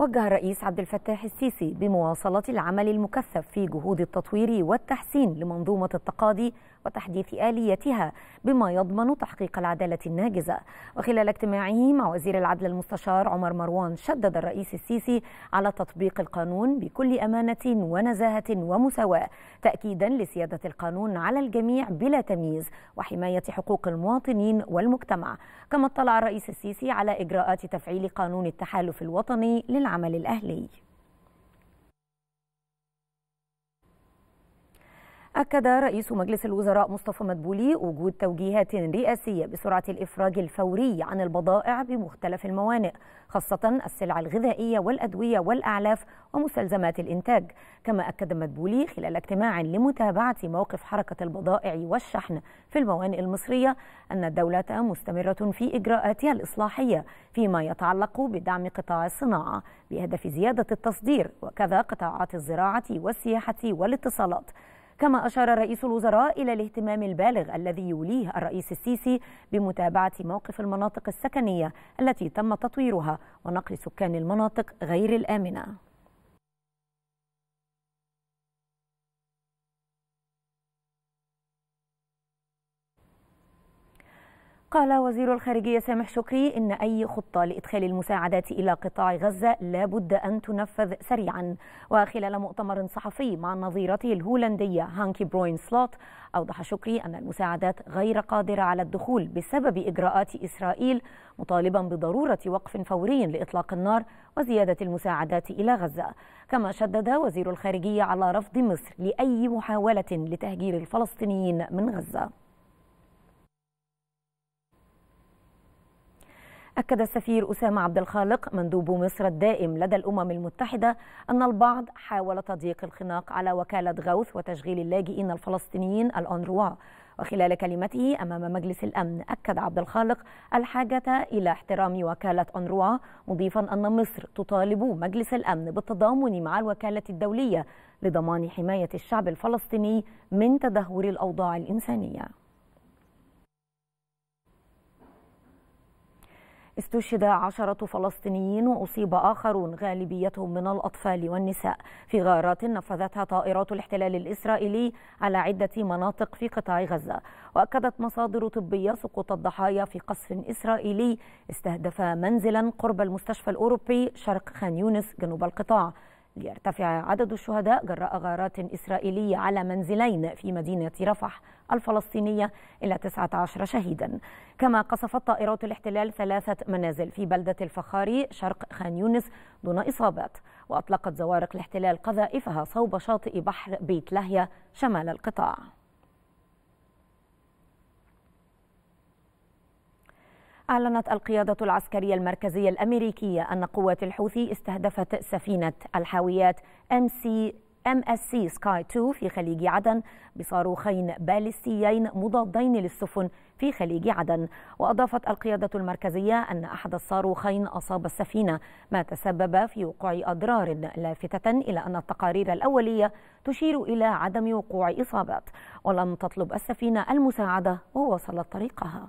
وجه الرئيس عبد الفتاح السيسي بمواصلة العمل المكثف في جهود التطوير والتحسين لمنظومة التقاضي وتحديث آليتها بما يضمن تحقيق العدالة الناجزة وخلال اجتماعه مع وزير العدل المستشار عمر مروان شدد الرئيس السيسي على تطبيق القانون بكل أمانة ونزاهة ومساواة تأكيدا لسيادة القانون على الجميع بلا تمييز وحماية حقوق المواطنين والمجتمع كما اطلع الرئيس السيسي على إجراءات تفعيل قانون التحالف الوطني للعمل العمل الأهلي أكد رئيس مجلس الوزراء مصطفى مدبولي وجود توجيهات رئاسية بسرعة الإفراج الفوري عن البضائع بمختلف الموانئ خاصة السلع الغذائية والأدوية والأعلاف ومستلزمات الإنتاج كما أكد مدبولي خلال اجتماع لمتابعة موقف حركة البضائع والشحن في الموانئ المصرية أن الدولة مستمرة في إجراءاتها الإصلاحية فيما يتعلق بدعم قطاع الصناعة بهدف زيادة التصدير وكذا قطاعات الزراعة والسياحة والاتصالات كما أشار رئيس الوزراء إلى الاهتمام البالغ الذي يوليه الرئيس السيسي بمتابعة موقف المناطق السكنية التي تم تطويرها ونقل سكان المناطق غير الآمنة قال وزير الخارجية سامح شكري إن أي خطة لإدخال المساعدات إلى قطاع غزة لابد أن تنفذ سريعا وخلال مؤتمر صحفي مع نظيرته الهولندية هانكي بروين سلوت أوضح شكري أن المساعدات غير قادرة على الدخول بسبب إجراءات إسرائيل مطالبا بضرورة وقف فوري لإطلاق النار وزيادة المساعدات إلى غزة كما شدد وزير الخارجية على رفض مصر لأي محاولة لتهجير الفلسطينيين من غزة أكد السفير أسامة عبد الخالق مندوب مصر الدائم لدى الأمم المتحدة أن البعض حاول تضييق الخناق على وكالة غوث وتشغيل اللاجئين الفلسطينيين الأنروا وخلال كلمته أمام مجلس الأمن أكد عبد الخالق الحاجة إلى احترام وكالة أنروا مضيفا أن مصر تطالب مجلس الأمن بالتضامن مع الوكالة الدولية لضمان حماية الشعب الفلسطيني من تدهور الأوضاع الإنسانية استشهد عشرة فلسطينيين وأصيب آخرون غالبيتهم من الأطفال والنساء في غارات نفذتها طائرات الاحتلال الإسرائيلي على عدة مناطق في قطاع غزة وأكدت مصادر طبية سقوط الضحايا في قصف إسرائيلي استهدف منزلا قرب المستشفى الأوروبي شرق خان يونس جنوب القطاع ليرتفع عدد الشهداء جراء غارات إسرائيلية على منزلين في مدينة رفح الفلسطينية إلى 19 شهيدا كما قصفت طائرات الاحتلال ثلاثة منازل في بلدة الفخاري شرق خان يونس دون إصابات وأطلقت زوارق الاحتلال قذائفها صوب شاطئ بحر بيت لهيا شمال القطاع أعلنت القيادة العسكرية المركزية الأمريكية أن قوات الحوثي استهدفت سفينة الحاويات ام سي ام اس سي سكاي 2 في خليج عدن بصاروخين باليستيين مضادين للسفن في خليج عدن وأضافت القيادة المركزية أن أحد الصاروخين أصاب السفينة ما تسبب في وقوع أضرار لافتة إلى أن التقارير الأولية تشير إلى عدم وقوع إصابات ولم تطلب السفينة المساعدة ووصلت طريقها